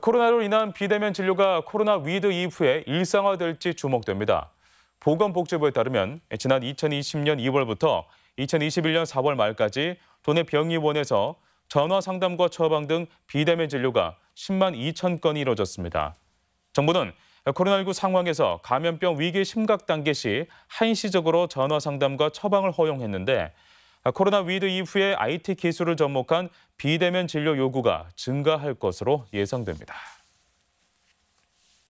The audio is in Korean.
코로나로 인한 비대면 진료가 코로나 위드 이후에 일상화될지 주목됩니다. 보건복지부에 따르면 지난 2020년 2월부터 2021년 4월 말까지 도내 병의원에서 전화 상담과 처방 등 비대면 진료가 10만 2천 건이 이뤄졌습니다. 정부는 코로나19 상황에서 감염병 위기 심각 단계 시 한시적으로 전화 상담과 처방을 허용했는데 아, 코로나 위드 이후에 IT 기술을 접목한 비대면 진료 요구가 증가할 것으로 예상됩니다.